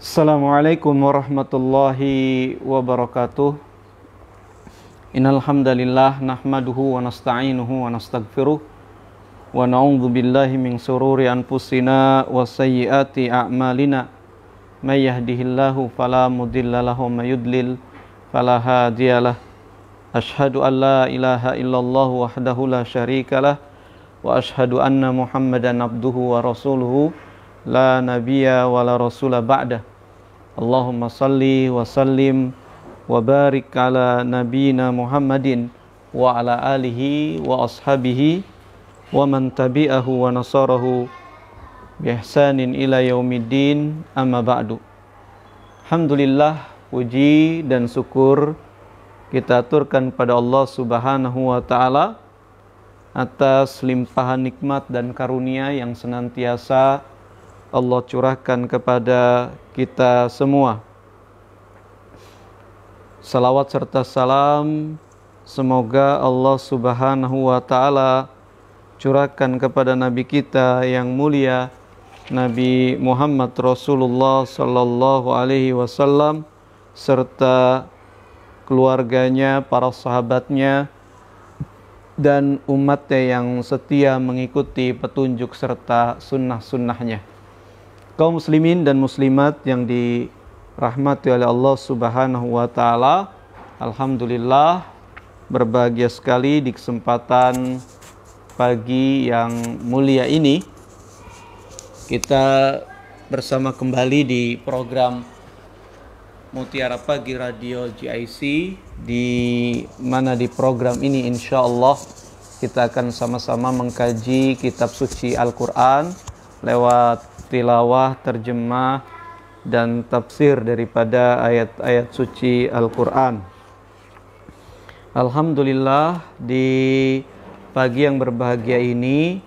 Assalamualaikum warahmatullahi wabarakatuh. Innal hamdalillah nahmaduhu wa nasta'inuhu wa nastaghfiruh wa na'udzu billahi min sururi anfusina wa sayyiati a'malina. May yahdihillahu fala mudilla lahu wa may yudlil fala hadiyalah. Ashhadu an la ilaha illallah wahdahu la syarikalah wa ashhadu anna Muhammadan abduhu wa rasuluhu la nabiyya wa la rasula ba'da. Allahumma salli wa sallim wa barik ala nabiyyina Muhammadin wa ala alihi wa ashabihi wa man tabi'ahu wa nasarahu bi ihsanin ila yaumiddin amma ba'du. Alhamdulillah puji dan syukur kita aturkan pada Allah Subhanahu wa taala atas limpahan nikmat dan karunia yang senantiasa Allah curahkan kepada kita semua. Salawat serta salam semoga Allah Subhanahu wa taala curahkan kepada nabi kita yang mulia Nabi Muhammad Rasulullah sallallahu alaihi wasallam serta keluarganya, para sahabatnya dan umatnya yang setia mengikuti petunjuk serta sunnah-sunnahnya kaum muslimin dan muslimat yang dirahmati oleh Allah Subhanahu wa taala. Alhamdulillah berbahagia sekali di kesempatan pagi yang mulia ini kita bersama kembali di program Mutiara Pagi Radio GIC di mana di program ini insya Allah kita akan sama-sama mengkaji kitab suci Al-Quran lewat tilawah, terjemah, dan tafsir daripada ayat-ayat suci Al-Quran. Alhamdulillah di pagi yang berbahagia ini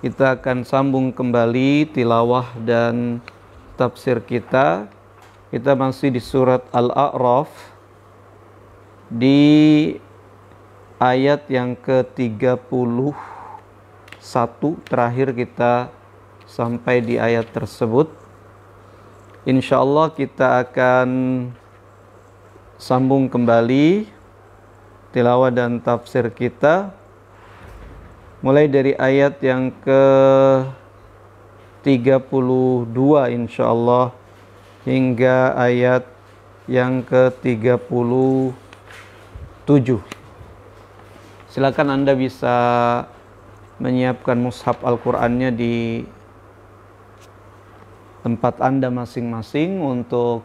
kita akan sambung kembali tilawah dan tafsir kita. Kita masih di surat Al-A'raf di ayat yang ke-31 terakhir kita sampai di ayat tersebut. Insya Allah kita akan sambung kembali tilawah dan tafsir kita mulai dari ayat yang ke 32 insya Allah hingga ayat yang ke 37 silakan anda bisa menyiapkan mushaf Al-Qur'annya di tempat Anda masing-masing untuk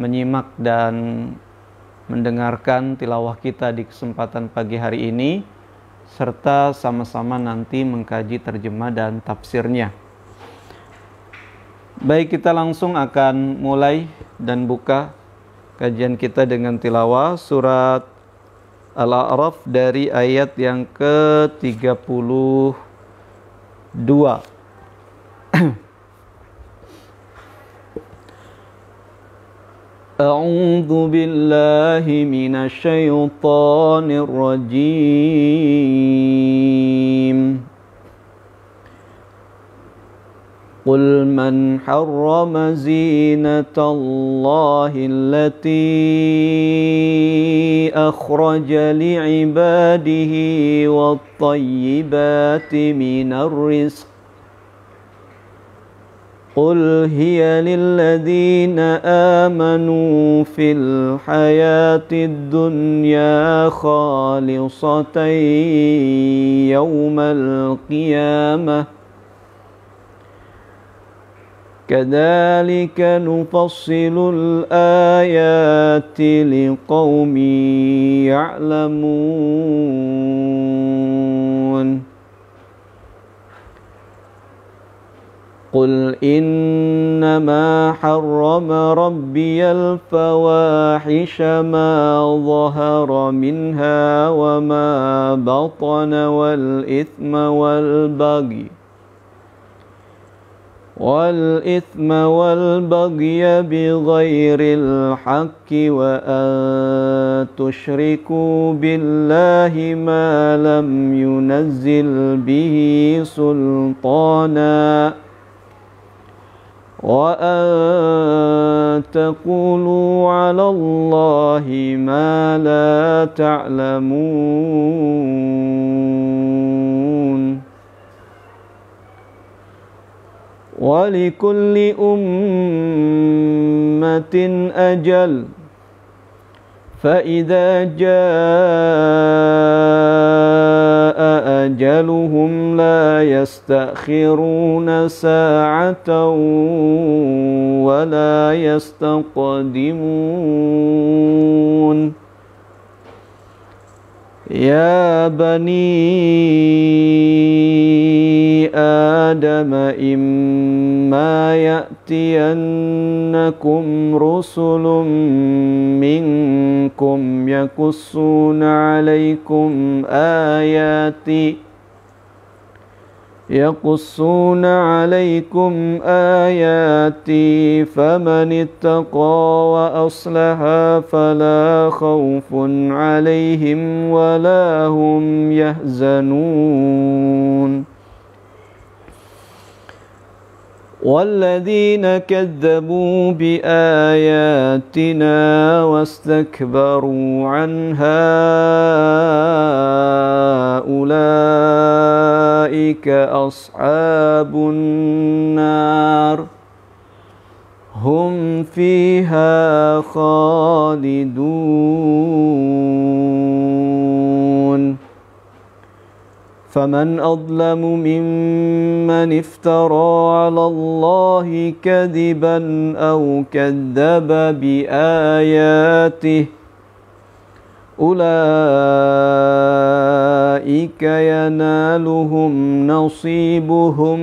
menyimak dan mendengarkan tilawah kita di kesempatan pagi hari ini serta sama-sama nanti mengkaji terjemah dan tafsirnya. Baik, kita langsung akan mulai dan buka kajian kita dengan tilawah surat Al-A'raf dari ayat yang ke-32. أعوذ بالله من الشيطان الرجيم قل من حرم زينة الله التي أخرج لعباده والطيبات من الرزق قل هي للذين آمنوا في الحياة الدنيا خالصة يوم القيامة كذلك نفصل الآيات لقوم يعلمون قل إنما حرم ربي الفواحش ما ظهر منها وما بطن والإثم والبغي والإثم والبغي بغير الحق وأن تشركوا بالله ما لم ينزل به سلطاناً وأن تقولوا على الله ما لا تعلمون ولكل أمة أجل فإذا جاء أجلهم لا يستأخرون ساعة ولا يستقدمون يا بني آدم إما فإما يأتينكم رسل منكم يقصون عليكم آياتي يقصون عليكم آياتي فمن اتقى وأصلح فلا خوف عليهم ولا هم يحزنون والذين كذبوا بآياتنا واستكبروا عنها أولئك أصحاب النار هم فيها خالدون فمن أظلم ممن افترى على الله كذبا أو كذب بآياته أولئك ينالهم نصيبهم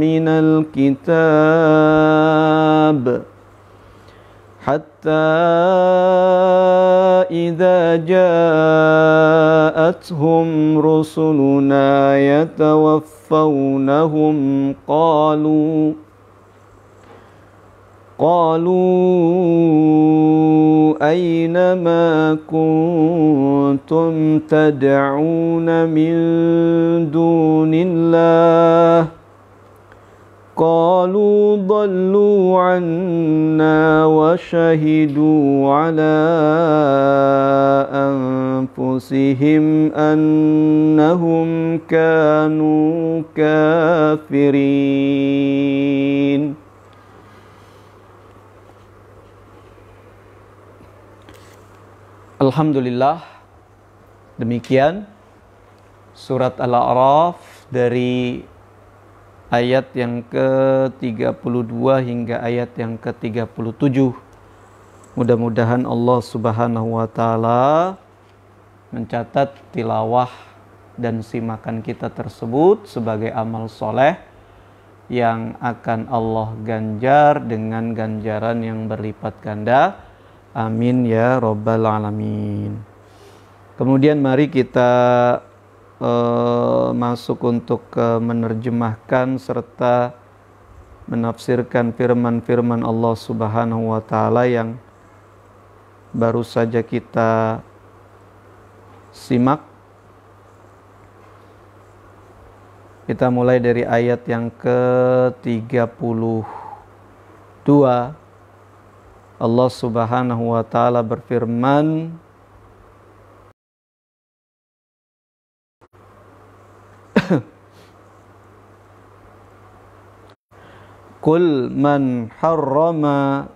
من الكتاب حتى إذا جاءتهم رسلنا يتوفونهم قالوا قالوا أين ما كنتم تدعون من دون الله قالوا ضلوا عنا وشهدوا على أنفسهم أنهم كانوا كافرين الحمد لله demikian surat Al-A'raf dari ayat yang ke-32 hingga ayat yang ke-37. Mudah-mudahan Allah Subhanahu wa taala mencatat tilawah dan simakan kita tersebut sebagai amal soleh yang akan Allah ganjar dengan ganjaran yang berlipat ganda. Amin ya Robbal 'Alamin. Kemudian, mari kita uh, masuk untuk uh, menerjemahkan serta menafsirkan firman-firman Allah Subhanahu wa taala yang baru saja kita simak Kita mulai dari ayat yang ke-32. Allah Subhanahu wa taala berfirman, Kul man harrama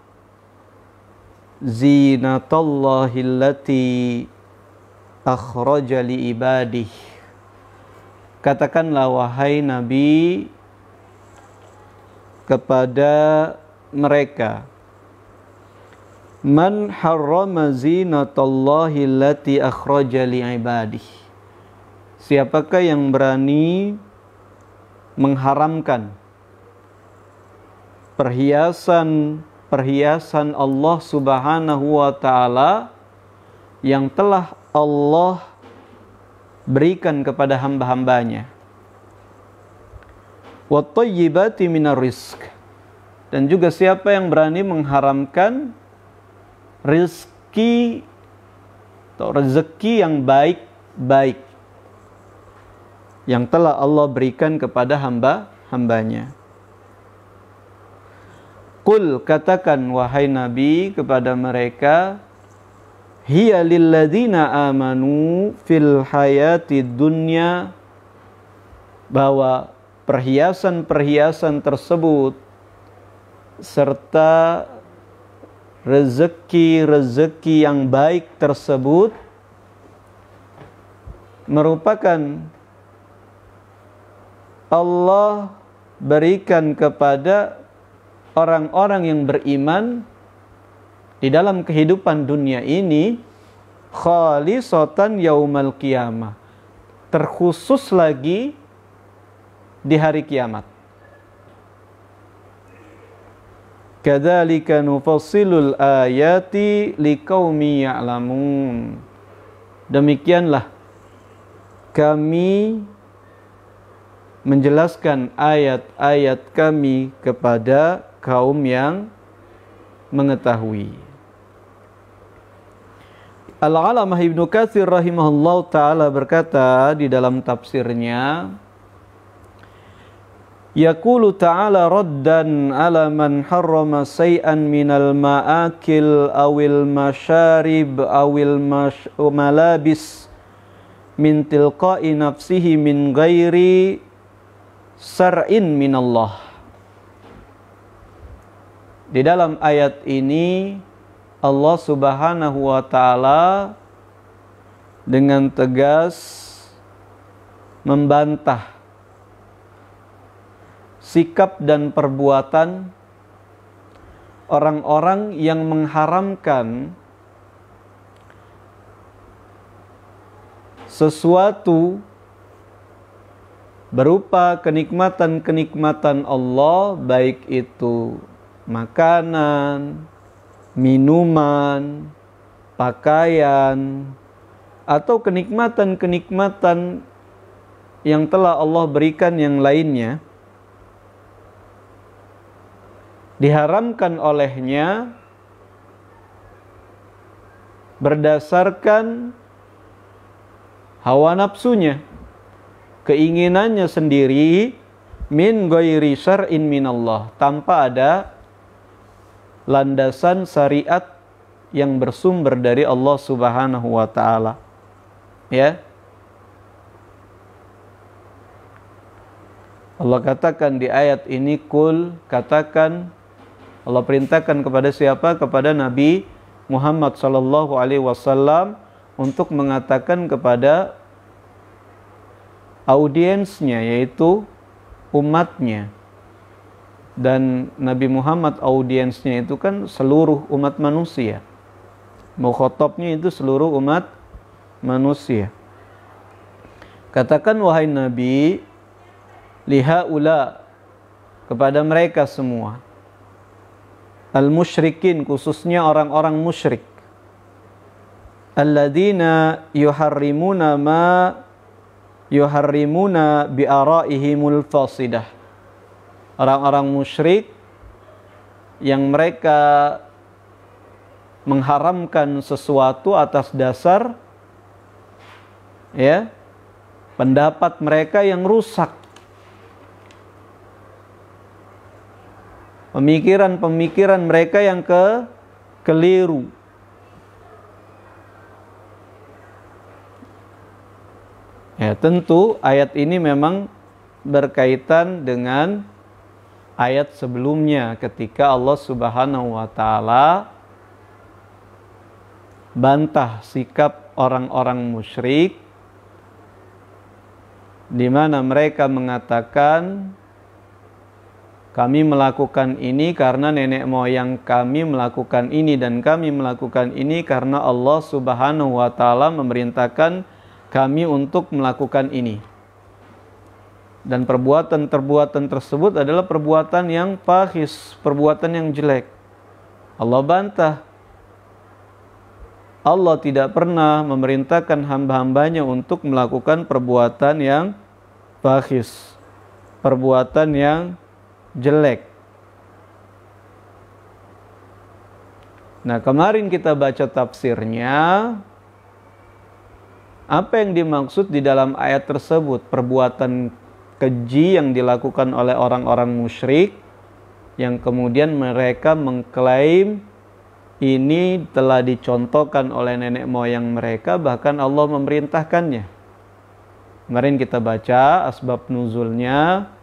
zinatallahi allati akhraja li ibadih. Katakanlah wahai Nabi kepada mereka Man harrama zinatallahi allati akhraja li ibadih. Siapakah yang berani mengharamkan perhiasan-perhiasan Allah Subhanahu wa taala yang telah Allah berikan kepada hamba-hambanya. Wattayyibati minar rizq. Dan juga siapa yang berani mengharamkan rizki atau rezeki yang baik-baik yang telah Allah berikan kepada hamba-hambanya. Kul katakan wahai Nabi kepada mereka Hiya lilladzina amanu fil hayati dunya Bahwa perhiasan-perhiasan tersebut Serta rezeki-rezeki yang baik tersebut Merupakan Allah berikan kepada orang-orang yang beriman di dalam kehidupan dunia ini khalisatan yaumal qiyamah terkhusus lagi di hari kiamat kadzalika nufassilul ayati liqaumi ya'lamun demikianlah kami menjelaskan ayat-ayat kami kepada kaum yang mengetahui. Al-Alamah Ibnu Katsir rahimahullah taala berkata di dalam tafsirnya Yaqulu ta'ala raddan ala man harrama say'an minal ma'akil awil masharib awil mash malabis min tilqa'i nafsihi min ghairi sar'in minallah di dalam ayat ini Allah Subhanahu wa taala dengan tegas membantah sikap dan perbuatan orang-orang yang mengharamkan sesuatu berupa kenikmatan-kenikmatan Allah, baik itu makanan, minuman, pakaian, atau kenikmatan-kenikmatan yang telah Allah berikan yang lainnya diharamkan olehnya berdasarkan hawa nafsunya keinginannya sendiri min goyri syar'in minallah tanpa ada landasan syariat yang bersumber dari Allah Subhanahu wa taala. Ya. Allah katakan di ayat ini kul katakan Allah perintahkan kepada siapa? Kepada Nabi Muhammad sallallahu alaihi wasallam untuk mengatakan kepada audiensnya yaitu umatnya dan Nabi Muhammad audiensnya itu kan seluruh umat manusia. Mukhotobnya itu seluruh umat manusia. Katakan wahai Nabi, liha ula kepada mereka semua. Al-musyrikin khususnya orang-orang musyrik. Alladzina yuharrimuna ma yuharrimuna bi araihimul fasidah orang-orang musyrik yang mereka mengharamkan sesuatu atas dasar ya pendapat mereka yang rusak pemikiran-pemikiran mereka yang ke keliru ya tentu ayat ini memang berkaitan dengan ayat sebelumnya ketika Allah Subhanahu wa taala bantah sikap orang-orang musyrik di mana mereka mengatakan kami melakukan ini karena nenek moyang kami melakukan ini dan kami melakukan ini karena Allah Subhanahu wa taala memerintahkan kami untuk melakukan ini dan perbuatan-perbuatan tersebut adalah perbuatan yang pahis, perbuatan yang jelek. Allah bantah. Allah tidak pernah memerintahkan hamba-hambanya untuk melakukan perbuatan yang pahis, perbuatan yang jelek. Nah, kemarin kita baca tafsirnya, apa yang dimaksud di dalam ayat tersebut perbuatan keji yang dilakukan oleh orang-orang musyrik yang kemudian mereka mengklaim ini telah dicontohkan oleh nenek moyang mereka bahkan Allah memerintahkannya. Kemarin kita baca asbab nuzulnya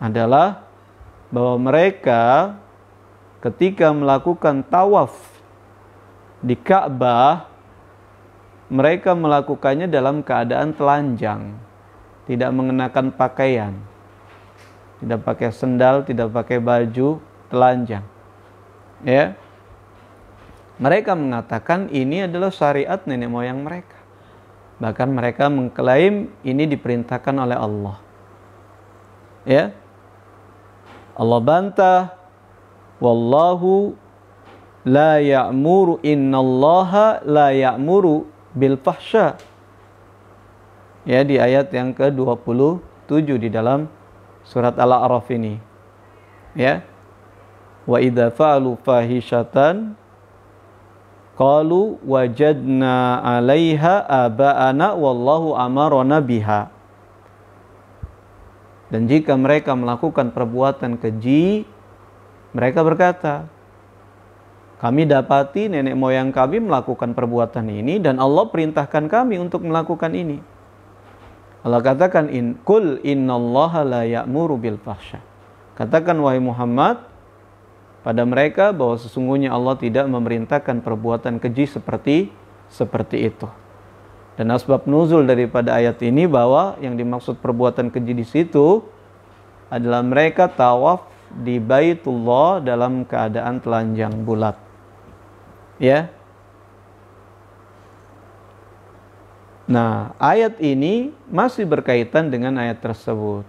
adalah bahwa mereka ketika melakukan tawaf di Ka'bah mereka melakukannya dalam keadaan telanjang tidak mengenakan pakaian, tidak pakai sendal, tidak pakai baju telanjang. Ya. Mereka mengatakan ini adalah syariat nenek moyang mereka. Bahkan mereka mengklaim ini diperintahkan oleh Allah. Ya. Allah bantah wallahu la ya'muru innallaha la ya'muru bil fahsya ya di ayat yang ke-27 di dalam surat Al-A'raf ini. Ya. Wa idza fa'alu fahishatan qalu wajadna 'alaiha aba'ana wallahu amarona biha. Dan jika mereka melakukan perbuatan keji, mereka berkata, kami dapati nenek moyang kami melakukan perbuatan ini dan Allah perintahkan kami untuk melakukan ini. Allah katakan in kul innallaha la ya'muru bil fahsya. Katakan wahai Muhammad pada mereka bahwa sesungguhnya Allah tidak memerintahkan perbuatan keji seperti seperti itu. Dan asbab nuzul daripada ayat ini bahwa yang dimaksud perbuatan keji di situ adalah mereka tawaf di Baitullah dalam keadaan telanjang bulat. Ya, Nah, ayat ini masih berkaitan dengan ayat tersebut.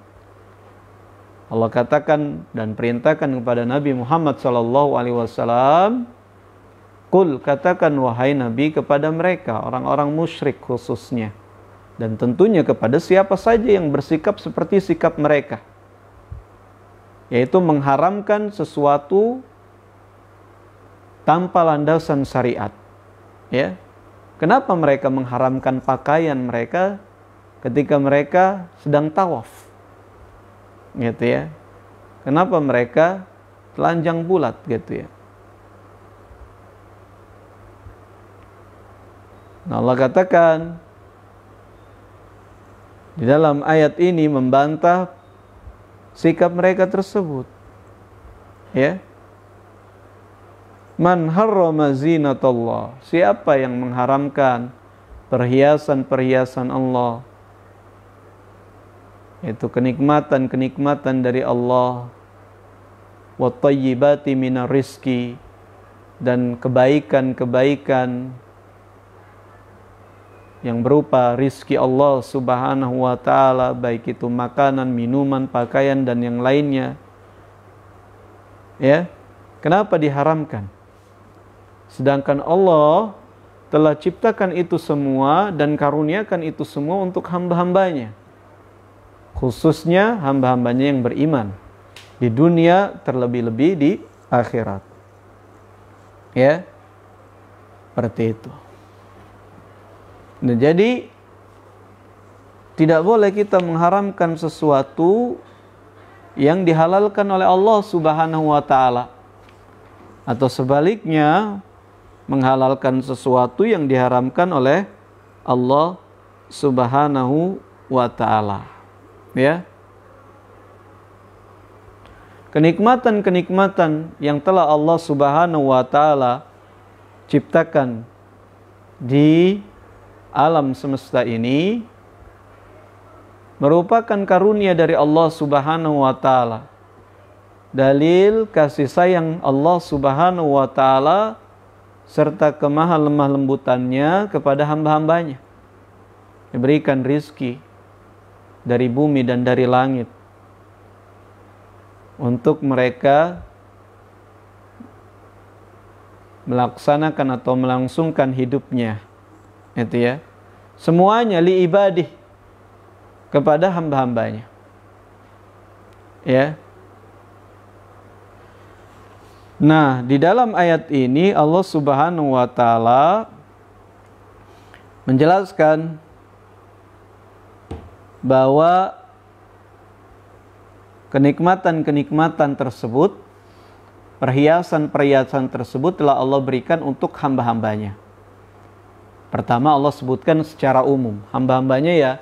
Allah katakan dan perintahkan kepada Nabi Muhammad sallallahu alaihi wasallam, "Kul katakan wahai Nabi kepada mereka, orang-orang musyrik khususnya, dan tentunya kepada siapa saja yang bersikap seperti sikap mereka." Yaitu mengharamkan sesuatu tanpa landasan syariat. Ya, Kenapa mereka mengharamkan pakaian mereka ketika mereka sedang tawaf? Gitu ya. Kenapa mereka telanjang bulat gitu ya? Nah Allah katakan di dalam ayat ini membantah sikap mereka tersebut. Ya. Man harrama zinatullah. Siapa yang mengharamkan perhiasan-perhiasan Allah? Itu kenikmatan-kenikmatan dari Allah. Wa tayyibati minar rizki. Dan kebaikan-kebaikan yang berupa rizki Allah subhanahu wa ta'ala. Baik itu makanan, minuman, pakaian, dan yang lainnya. Ya, Kenapa diharamkan? Sedangkan Allah telah ciptakan itu semua dan karuniakan itu semua untuk hamba-hambanya. Khususnya hamba-hambanya yang beriman. Di dunia terlebih-lebih di akhirat. Ya. Seperti itu. Nah, jadi tidak boleh kita mengharamkan sesuatu yang dihalalkan oleh Allah Subhanahu wa taala. Atau sebaliknya, menghalalkan sesuatu yang diharamkan oleh Allah Subhanahu wa taala. Ya. Kenikmatan-kenikmatan yang telah Allah Subhanahu wa taala ciptakan di alam semesta ini merupakan karunia dari Allah Subhanahu wa taala. Dalil kasih sayang Allah Subhanahu wa taala serta kemahal lemah lembutannya kepada hamba-hambanya. Diberikan rizki dari bumi dan dari langit untuk mereka melaksanakan atau melangsungkan hidupnya itu ya semuanya li ibadih kepada hamba-hambanya ya Nah, di dalam ayat ini Allah Subhanahu wa taala menjelaskan bahwa kenikmatan-kenikmatan tersebut, perhiasan-perhiasan tersebut telah Allah berikan untuk hamba-hambanya. Pertama Allah sebutkan secara umum, hamba-hambanya ya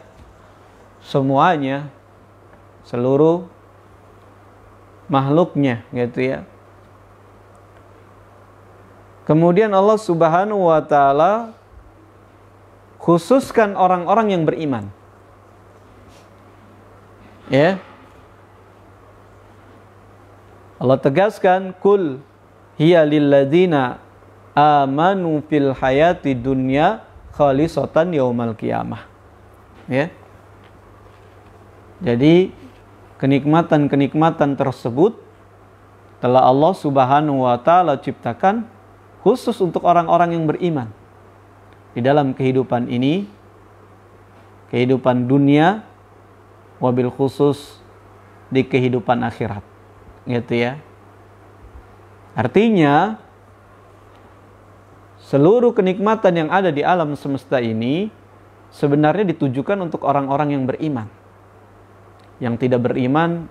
semuanya, seluruh makhluknya gitu ya Kemudian Allah Subhanahu wa taala khususkan orang-orang yang beriman. Ya. Allah tegaskan kul hiya lilladzina amanu fil hayati dunya khalisatan yaumal qiyamah. Ya. Jadi kenikmatan-kenikmatan tersebut telah Allah Subhanahu wa taala ciptakan khusus untuk orang-orang yang beriman. Di dalam kehidupan ini, kehidupan dunia, wabil khusus di kehidupan akhirat. Gitu ya. Artinya, seluruh kenikmatan yang ada di alam semesta ini sebenarnya ditujukan untuk orang-orang yang beriman. Yang tidak beriman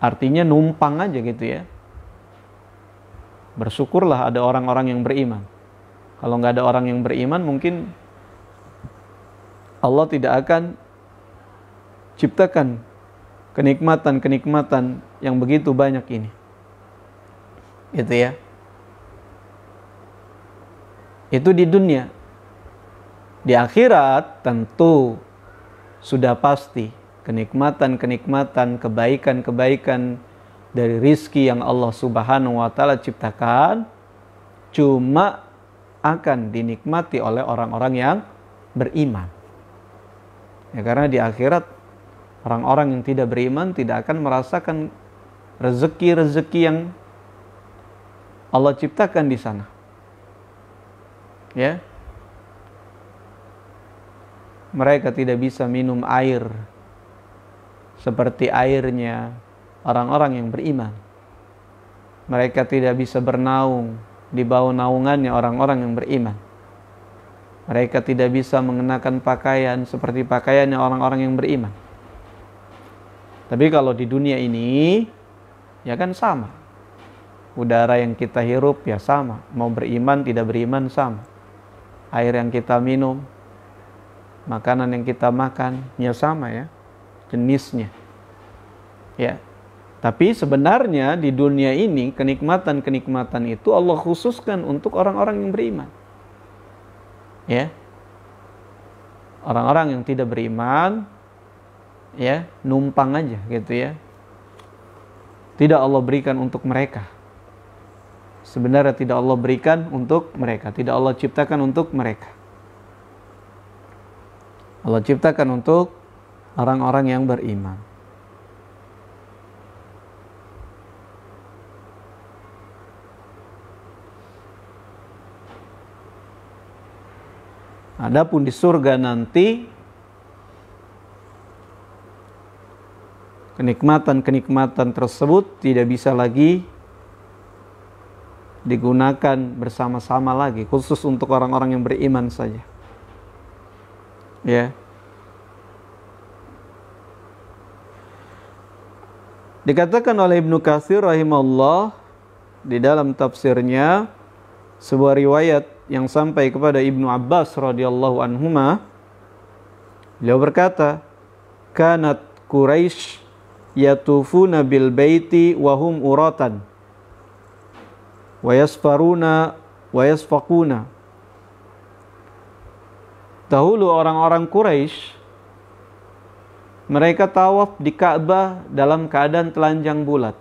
artinya numpang aja gitu ya bersyukurlah ada orang-orang yang beriman. Kalau nggak ada orang yang beriman, mungkin Allah tidak akan ciptakan kenikmatan-kenikmatan yang begitu banyak ini. Gitu ya. Itu di dunia. Di akhirat tentu sudah pasti kenikmatan-kenikmatan, kebaikan-kebaikan dari rizki yang Allah Subhanahu wa Ta'ala ciptakan, cuma akan dinikmati oleh orang-orang yang beriman. Ya, karena di akhirat, orang-orang yang tidak beriman tidak akan merasakan rezeki-rezeki yang Allah ciptakan di sana. Ya, mereka tidak bisa minum air seperti airnya orang-orang yang beriman. Mereka tidak bisa bernaung di bawah naungannya orang-orang yang beriman. Mereka tidak bisa mengenakan pakaian seperti pakaiannya orang-orang yang beriman. Tapi kalau di dunia ini, ya kan sama. Udara yang kita hirup ya sama. Mau beriman, tidak beriman sama. Air yang kita minum, makanan yang kita makan, ya sama ya. Jenisnya. Ya, tapi sebenarnya di dunia ini kenikmatan-kenikmatan itu Allah khususkan untuk orang-orang yang beriman. Ya. Orang-orang yang tidak beriman ya, numpang aja gitu ya. Tidak Allah berikan untuk mereka. Sebenarnya tidak Allah berikan untuk mereka, tidak Allah ciptakan untuk mereka. Allah ciptakan untuk orang-orang yang beriman. Adapun di surga nanti kenikmatan-kenikmatan tersebut tidak bisa lagi digunakan bersama-sama lagi khusus untuk orang-orang yang beriman saja. Ya. Dikatakan oleh Ibnu Katsir rahimahullah di dalam tafsirnya sebuah riwayat yang sampai kepada Ibnu Abbas radhiyallahu anhuma beliau berkata kanat Quraisy yatufuna bil baiti wa hum uratan wa yasfaruna wa yasfaquna dahulu orang-orang Quraisy mereka tawaf di Ka'bah dalam keadaan telanjang bulat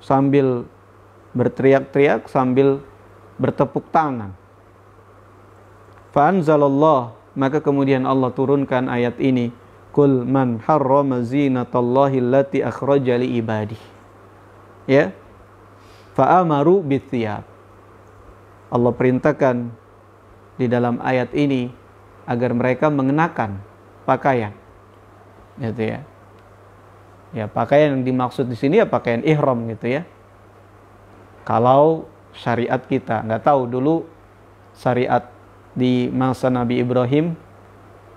sambil berteriak-teriak sambil bertepuk tangan. Fa'anzalallah, maka kemudian Allah turunkan ayat ini. Kul man harrama zinatallahi allati akhraja li ibadih. Ya. Fa'amaru bithiyab. Allah perintahkan di dalam ayat ini agar mereka mengenakan pakaian. Gitu ya. Ya, pakaian yang dimaksud di sini ya pakaian ihram gitu ya. Kalau syariat kita, nggak tahu dulu syariat di masa Nabi Ibrahim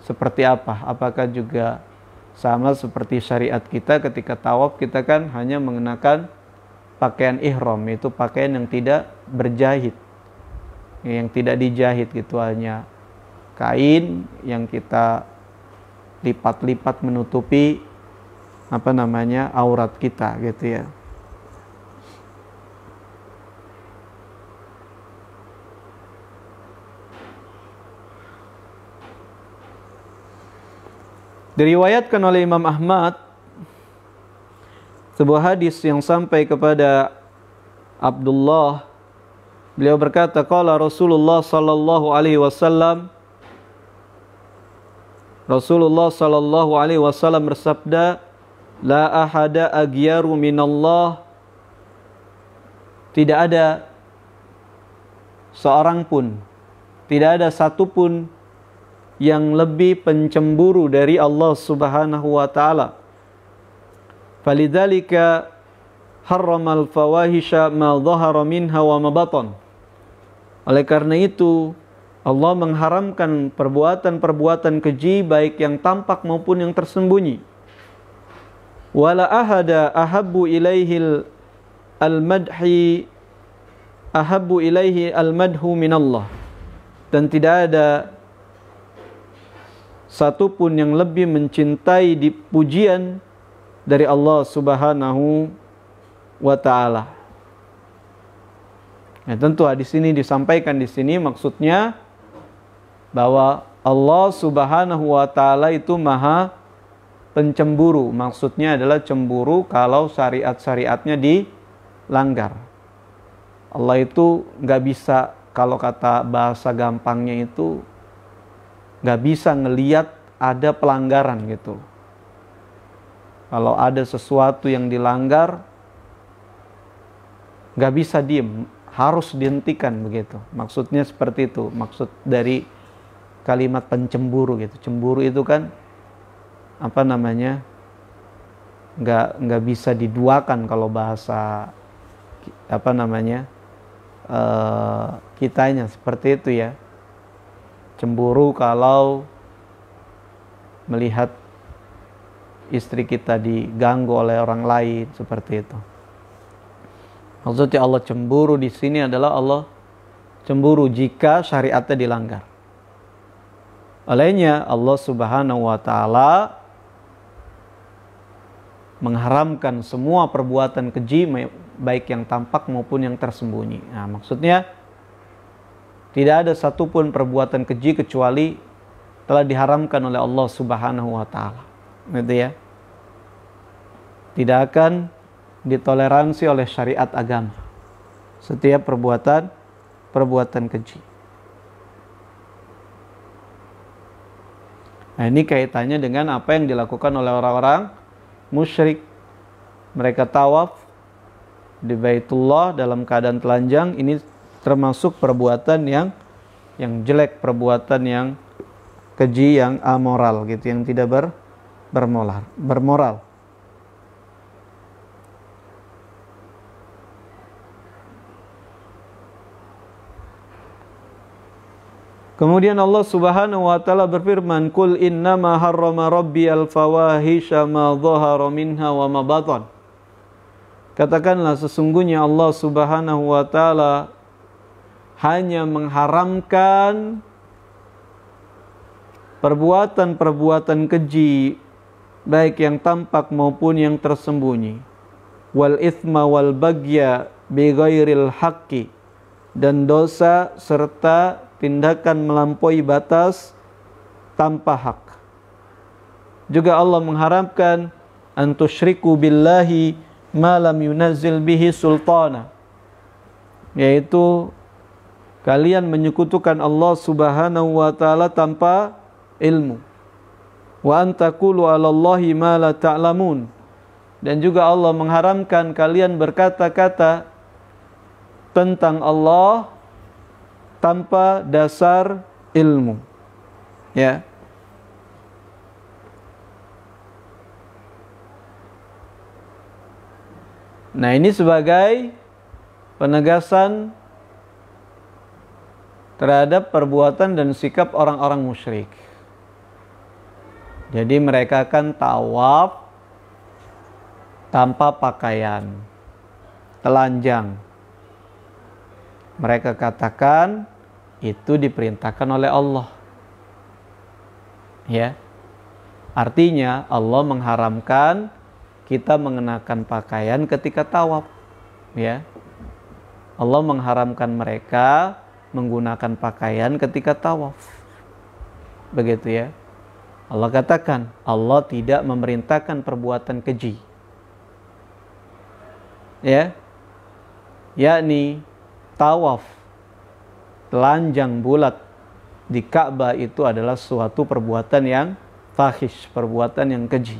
seperti apa? Apakah juga sama seperti syariat kita ketika tawaf kita kan hanya mengenakan pakaian ihram itu pakaian yang tidak berjahit yang tidak dijahit gitu hanya kain yang kita lipat-lipat menutupi apa namanya aurat kita gitu ya. Diriwayatkan oleh Imam Ahmad sebuah hadis yang sampai kepada Abdullah beliau berkata qala Rasulullah sallallahu alaihi wasallam Rasulullah sallallahu alaihi wasallam bersabda la ahada agyaru minallah tidak ada seorang pun tidak ada satu pun yang lebih pencemburu dari Allah Subhanahu wa taala. Falidzalika harramal fawahisha ma dhahara minha wa ma batan. Oleh karena itu, Allah mengharamkan perbuatan-perbuatan keji baik yang tampak maupun yang tersembunyi. Wala ahada ahabbu ilaihil al-madhi ahabbu ilaihi al-madhu minallah. Dan tidak ada satupun yang lebih mencintai di pujian dari Allah Subhanahu wa taala. Ya, tentu hadis ini disampaikan di sini maksudnya bahwa Allah Subhanahu wa taala itu maha pencemburu. Maksudnya adalah cemburu kalau syariat-syariatnya dilanggar. Allah itu nggak bisa kalau kata bahasa gampangnya itu nggak bisa ngeliat ada pelanggaran gitu. Kalau ada sesuatu yang dilanggar, nggak bisa diem, harus dihentikan begitu. Maksudnya seperti itu, maksud dari kalimat pencemburu gitu. Cemburu itu kan apa namanya? nggak nggak bisa diduakan kalau bahasa apa namanya uh, kitanya seperti itu ya cemburu kalau melihat istri kita diganggu oleh orang lain seperti itu. Maksudnya Allah cemburu di sini adalah Allah cemburu jika syariatnya dilanggar. Olehnya Allah Subhanahu wa taala mengharamkan semua perbuatan keji baik yang tampak maupun yang tersembunyi. Nah, maksudnya tidak ada satupun perbuatan keji kecuali telah diharamkan oleh Allah Subhanahu wa taala. Gitu ya. Tidak akan ditoleransi oleh syariat agama. Setiap perbuatan perbuatan keji. Nah, ini kaitannya dengan apa yang dilakukan oleh orang-orang musyrik. Mereka tawaf di Baitullah dalam keadaan telanjang. Ini termasuk perbuatan yang yang jelek, perbuatan yang keji, yang amoral gitu, yang tidak ber, bermoral, bermoral. Kemudian Allah Subhanahu wa taala berfirman, "Qul innama harrama rabbi al-fawahisha ma dhahara minha wa ma batan." Katakanlah sesungguhnya Allah Subhanahu wa taala hanya mengharamkan perbuatan-perbuatan keji baik yang tampak maupun yang tersembunyi wal ithma wal bagya bi ghairil haqqi dan dosa serta tindakan melampaui batas tanpa hak juga Allah mengharamkan antusyriku billahi malam yunazil bihi sultana yaitu kalian menyekutukan Allah Subhanahu wa taala tanpa ilmu. Wa antakulu 'alallahi ma la ta'lamun. Dan juga Allah mengharamkan kalian berkata-kata tentang Allah tanpa dasar ilmu. Ya. Nah, ini sebagai penegasan terhadap perbuatan dan sikap orang-orang musyrik. Jadi mereka kan tawaf tanpa pakaian, telanjang. Mereka katakan itu diperintahkan oleh Allah. Ya. Artinya Allah mengharamkan kita mengenakan pakaian ketika tawaf. Ya. Allah mengharamkan mereka menggunakan pakaian ketika tawaf. Begitu ya. Allah katakan, Allah tidak memerintahkan perbuatan keji. Ya. Yakni tawaf telanjang bulat di Ka'bah itu adalah suatu perbuatan yang fahish, perbuatan yang keji.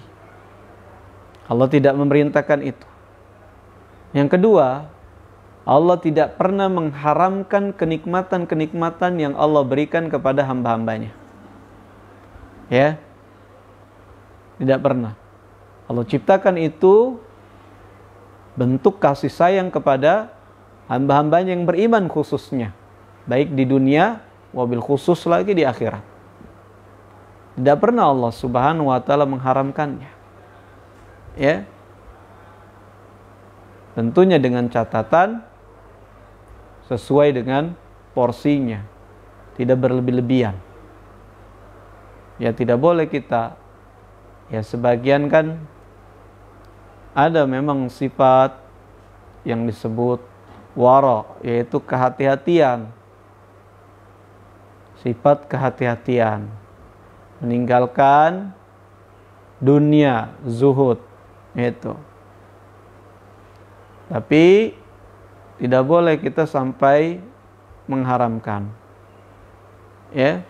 Allah tidak memerintahkan itu. Yang kedua, Allah tidak pernah mengharamkan kenikmatan-kenikmatan yang Allah berikan kepada hamba-hambanya. Ya. Tidak pernah. Allah ciptakan itu bentuk kasih sayang kepada hamba-hambanya yang beriman khususnya. Baik di dunia, wabil khusus lagi di akhirat. Tidak pernah Allah subhanahu wa ta'ala mengharamkannya. Ya. Tentunya dengan catatan sesuai dengan porsinya, tidak berlebih-lebihan. Ya tidak boleh kita ya sebagian kan ada memang sifat yang disebut waro yaitu kehati-hatian. Sifat kehati-hatian meninggalkan dunia zuhud itu. Tapi tidak boleh kita sampai mengharamkan. Ya.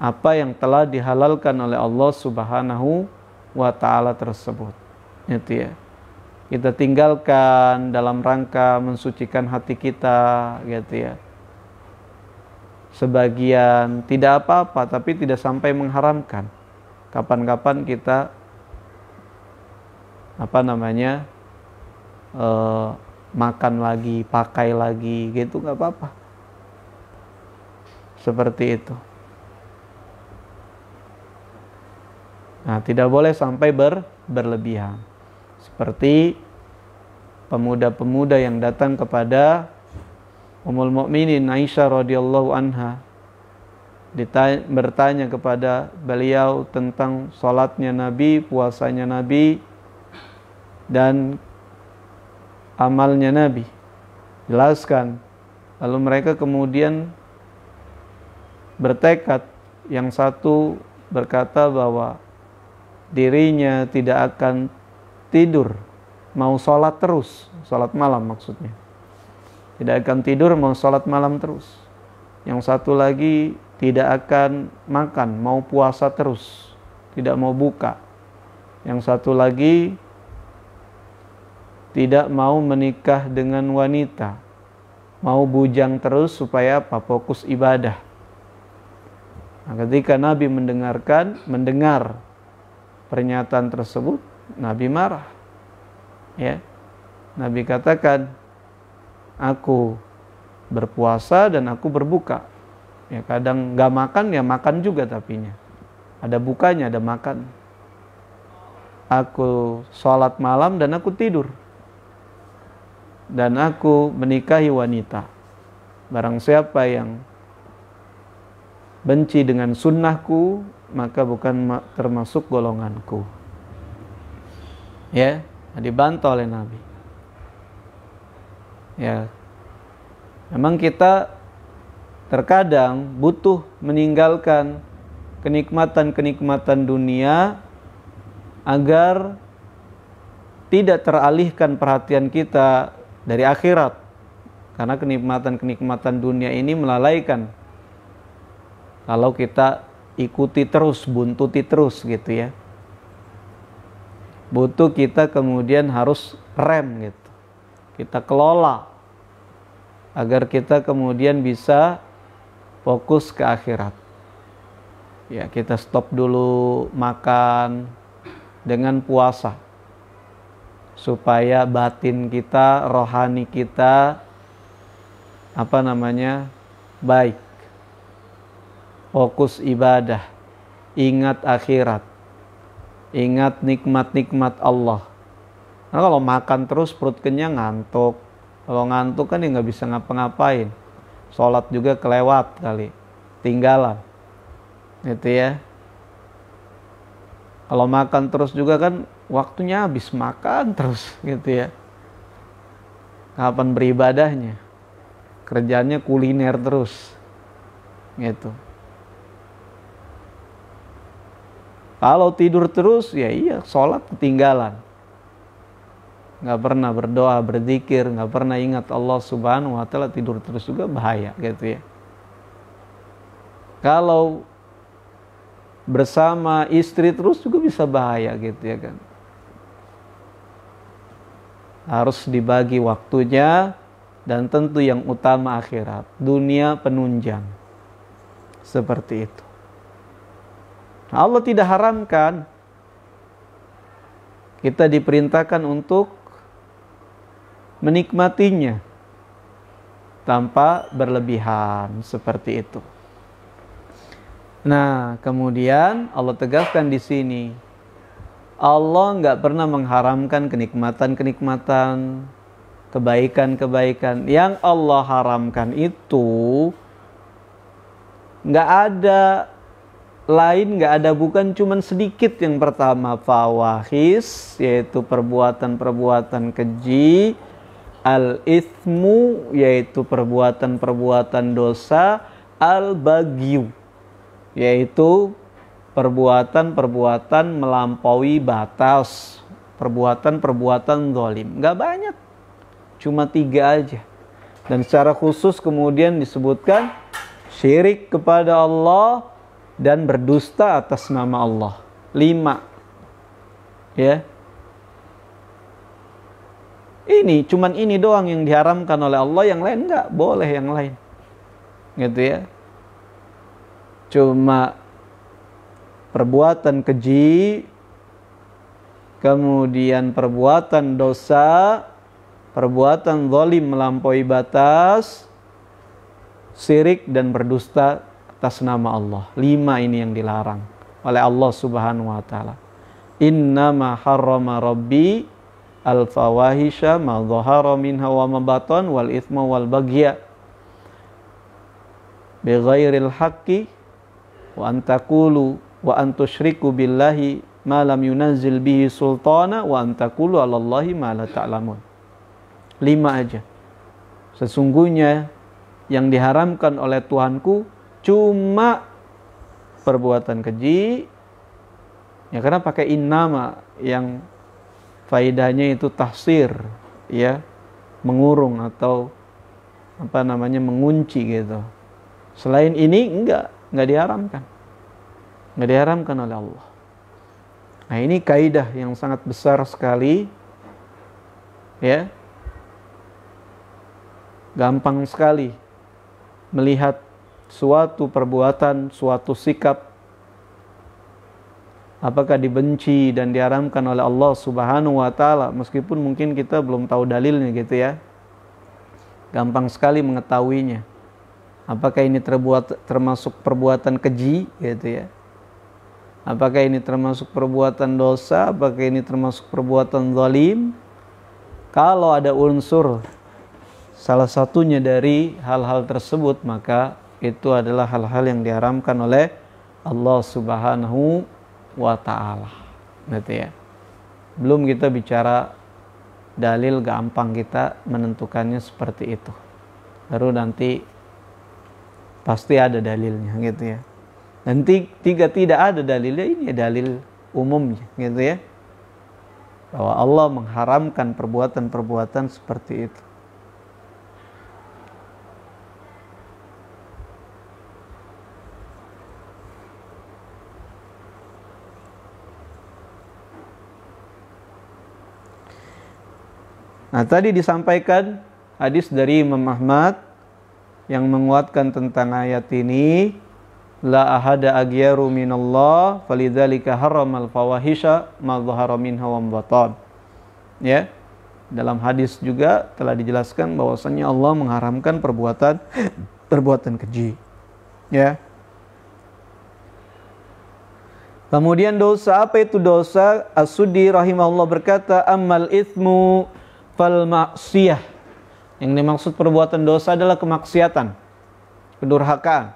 Apa yang telah dihalalkan oleh Allah Subhanahu wa taala tersebut. Itu ya. Kita tinggalkan dalam rangka mensucikan hati kita gitu ya. Sebagian tidak apa-apa tapi tidak sampai mengharamkan. Kapan-kapan kita apa namanya? Eh, makan lagi, pakai lagi, gitu nggak apa-apa. Seperti itu. Nah, tidak boleh sampai ber, berlebihan. Seperti pemuda-pemuda yang datang kepada Ummul Mukminin Aisyah radhiyallahu anha bertanya kepada beliau tentang salatnya Nabi, puasanya Nabi dan amalnya Nabi. Jelaskan. Lalu mereka kemudian bertekad yang satu berkata bahwa dirinya tidak akan tidur, mau sholat terus, sholat malam maksudnya. Tidak akan tidur, mau sholat malam terus. Yang satu lagi tidak akan makan, mau puasa terus, tidak mau buka. Yang satu lagi tidak mau menikah dengan wanita, mau bujang terus supaya apa? Fokus ibadah. Nah, ketika Nabi mendengarkan, mendengar pernyataan tersebut, Nabi marah. Ya. Nabi katakan, "Aku berpuasa dan aku berbuka." Ya, kadang nggak makan ya makan juga tapinya. Ada bukanya, ada makan. Aku sholat malam dan aku tidur dan aku menikahi wanita. Barang siapa yang benci dengan sunnahku, maka bukan termasuk golonganku. Ya, dibantah oleh Nabi. Ya, memang kita terkadang butuh meninggalkan kenikmatan-kenikmatan dunia agar tidak teralihkan perhatian kita dari akhirat. Karena kenikmatan-kenikmatan dunia ini melalaikan. Kalau kita ikuti terus, buntuti terus gitu ya. Butuh kita kemudian harus rem gitu. Kita kelola agar kita kemudian bisa fokus ke akhirat. Ya, kita stop dulu makan dengan puasa supaya batin kita, rohani kita apa namanya? baik. Fokus ibadah, ingat akhirat. Ingat nikmat-nikmat Allah. Nah, kalau makan terus perut kenyang ngantuk. Kalau ngantuk kan ya nggak bisa ngapa-ngapain. Sholat juga kelewat kali. Tinggalan. Gitu ya. Kalau makan terus juga kan waktunya habis makan terus gitu ya kapan beribadahnya kerjanya kuliner terus gitu kalau tidur terus ya iya sholat ketinggalan Gak pernah berdoa berzikir gak pernah ingat Allah subhanahu wa ta'ala tidur terus juga bahaya gitu ya kalau bersama istri terus juga bisa bahaya gitu ya kan harus dibagi waktunya dan tentu yang utama akhirat, dunia penunjang. Seperti itu. Allah tidak haramkan kita diperintahkan untuk menikmatinya tanpa berlebihan seperti itu. Nah, kemudian Allah tegaskan di sini Allah nggak pernah mengharamkan kenikmatan-kenikmatan, kebaikan-kebaikan. Yang Allah haramkan itu nggak ada lain, nggak ada bukan cuman sedikit yang pertama fawahis yaitu perbuatan-perbuatan keji, al ithmu yaitu perbuatan-perbuatan dosa, al bagyu yaitu perbuatan-perbuatan melampaui batas, perbuatan-perbuatan dolim. Nggak banyak, cuma tiga aja. Dan secara khusus kemudian disebutkan syirik kepada Allah dan berdusta atas nama Allah. Lima. Ya. Ini, cuman ini doang yang diharamkan oleh Allah, yang lain nggak boleh yang lain. Gitu ya. Cuma perbuatan keji, kemudian perbuatan dosa, perbuatan zalim melampaui batas, syirik dan berdusta atas nama Allah. Lima ini yang dilarang oleh Allah Subhanahu wa taala. Innama harrama rabbi al-fawahisha ma dhahara minha wa ma batan wal ithma wal bagya bighairil haqqi wa an wa antusyriku billahi ma lam yunazil bihi sultana wa antakulu alallahi ma la ta'lamun. Lima aja. Sesungguhnya yang diharamkan oleh Tuhanku cuma perbuatan keji. Ya karena pakai innama yang faidahnya itu tafsir ya mengurung atau apa namanya mengunci gitu. Selain ini enggak, enggak diharamkan nggak diharamkan oleh Allah. Nah ini kaidah yang sangat besar sekali, ya, gampang sekali melihat suatu perbuatan, suatu sikap apakah dibenci dan diharamkan oleh Allah Subhanahu wa taala meskipun mungkin kita belum tahu dalilnya gitu ya. Gampang sekali mengetahuinya. Apakah ini terbuat termasuk perbuatan keji gitu ya Apakah ini termasuk perbuatan dosa? Apakah ini termasuk perbuatan zalim? Kalau ada unsur salah satunya dari hal-hal tersebut, maka itu adalah hal-hal yang diharamkan oleh Allah Subhanahu wa taala. Berarti ya. Belum kita bicara dalil gampang kita menentukannya seperti itu. Baru nanti pasti ada dalilnya gitu ya. Dan tiga tidak ada dalilnya ini ya dalil umumnya gitu ya. Bahwa Allah mengharamkan perbuatan-perbuatan seperti itu. Nah, tadi disampaikan hadis dari Imam Ahmad yang menguatkan tentang ayat ini la ahada agyaru minallah falidhalika haramal fawahisha ma dhahara minha wa batan. Ya. Dalam hadis juga telah dijelaskan bahwasanya Allah mengharamkan perbuatan perbuatan keji. Ya. Kemudian dosa apa itu dosa? As-Sudi rahimahullah berkata ammal ithmu fal maksiyah. Yang dimaksud perbuatan dosa adalah kemaksiatan, kedurhakaan.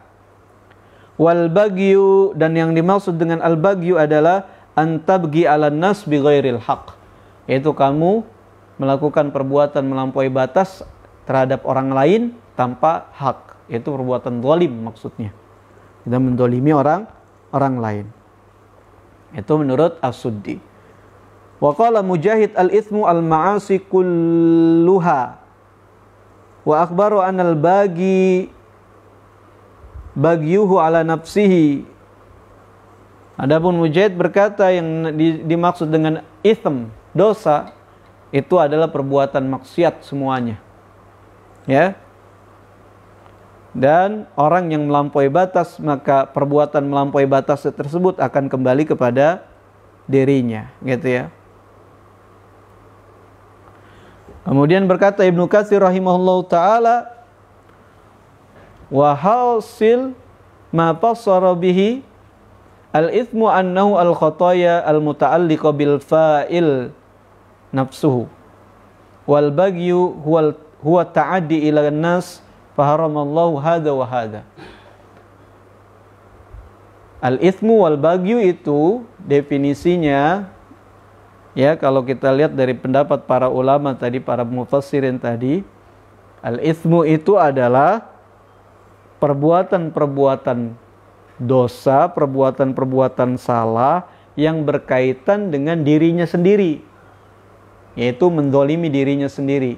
Wal bagyu dan yang dimaksud dengan al bagyu adalah antabgi ala nas bi ghairil haq. Yaitu kamu melakukan perbuatan melampaui batas terhadap orang lain tanpa hak. Yaitu perbuatan zalim maksudnya. Kita mendolimi orang orang lain. Itu menurut As-Suddi. Wa qala Mujahid al-ithmu al-ma'asi kulluha. Wa akhbaru anal bagi bagyuhu ala nafsihi Adapun Mujahid berkata yang dimaksud dengan ithm, dosa itu adalah perbuatan maksiat semuanya. Ya. Dan orang yang melampaui batas maka perbuatan melampaui batas tersebut akan kembali kepada dirinya, gitu ya. Kemudian berkata Ibnu Katsir rahimahullahu taala wa hasil ma tasara bihi al ithmu annahu al khataya al muta'alliqa bil fa'il nafsuhu wal bagyu huwa huwa ta'addi ila nas haramallahu hadha wa hadha al ithmu wal bagyu itu definisinya ya kalau kita lihat dari pendapat para ulama tadi para mufassirin tadi al ithmu itu adalah perbuatan-perbuatan dosa, perbuatan-perbuatan salah yang berkaitan dengan dirinya sendiri, yaitu mendolimi dirinya sendiri.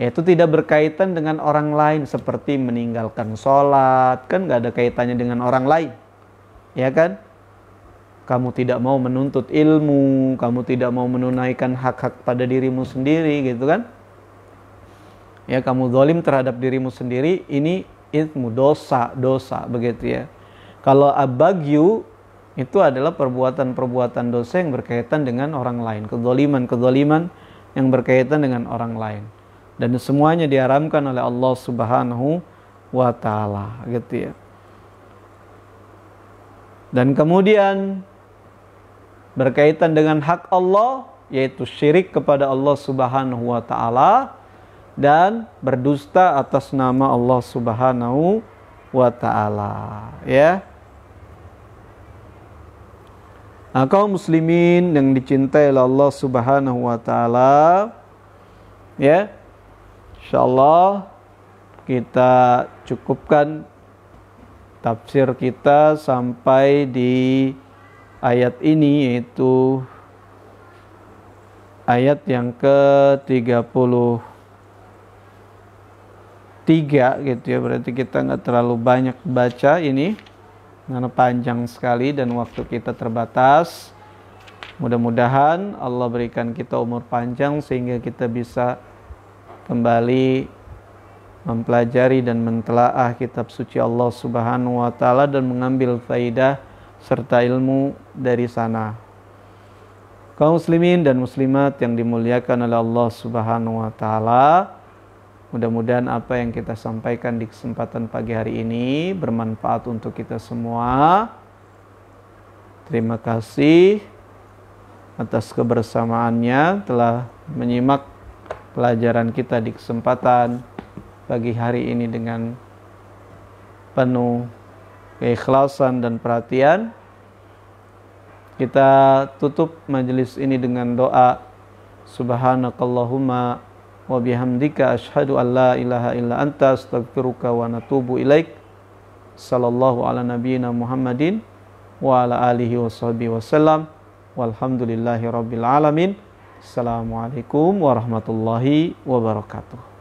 Yaitu tidak berkaitan dengan orang lain seperti meninggalkan sholat, kan gak ada kaitannya dengan orang lain, ya kan? Kamu tidak mau menuntut ilmu, kamu tidak mau menunaikan hak-hak pada dirimu sendiri, gitu kan? Ya, kamu dolim terhadap dirimu sendiri, ini itmu dosa dosa begitu ya kalau abagyu itu adalah perbuatan-perbuatan dosa yang berkaitan dengan orang lain kedoliman, kedoliman yang berkaitan dengan orang lain dan semuanya diharamkan oleh Allah Subhanahu wa taala gitu ya dan kemudian berkaitan dengan hak Allah yaitu syirik kepada Allah Subhanahu wa taala dan berdusta atas nama Allah Subhanahu wa taala ya Nah, kaum muslimin yang dicintai oleh Allah Subhanahu wa taala ya insyaallah kita cukupkan tafsir kita sampai di ayat ini yaitu ayat yang ke-30 tiga gitu ya berarti kita nggak terlalu banyak baca ini karena panjang sekali dan waktu kita terbatas mudah-mudahan Allah berikan kita umur panjang sehingga kita bisa kembali mempelajari dan mentelaah kitab suci Allah Subhanahu wa taala dan mengambil faidah serta ilmu dari sana. Kaum muslimin dan muslimat yang dimuliakan oleh Allah Subhanahu wa taala, Mudah-mudahan apa yang kita sampaikan di kesempatan pagi hari ini bermanfaat untuk kita semua. Terima kasih atas kebersamaannya telah menyimak pelajaran kita di kesempatan pagi hari ini dengan penuh keikhlasan dan perhatian. Kita tutup majelis ini dengan doa Subhanakallahumma wa bihamdika asyhadu an la ilaha illa anta astaghfiruka wa natubu ilaik sallallahu ala nabiyyina Muhammadin wa ala alihi wa sahbihi wasallam walhamdulillahi rabbil alamin assalamualaikum warahmatullahi wabarakatuh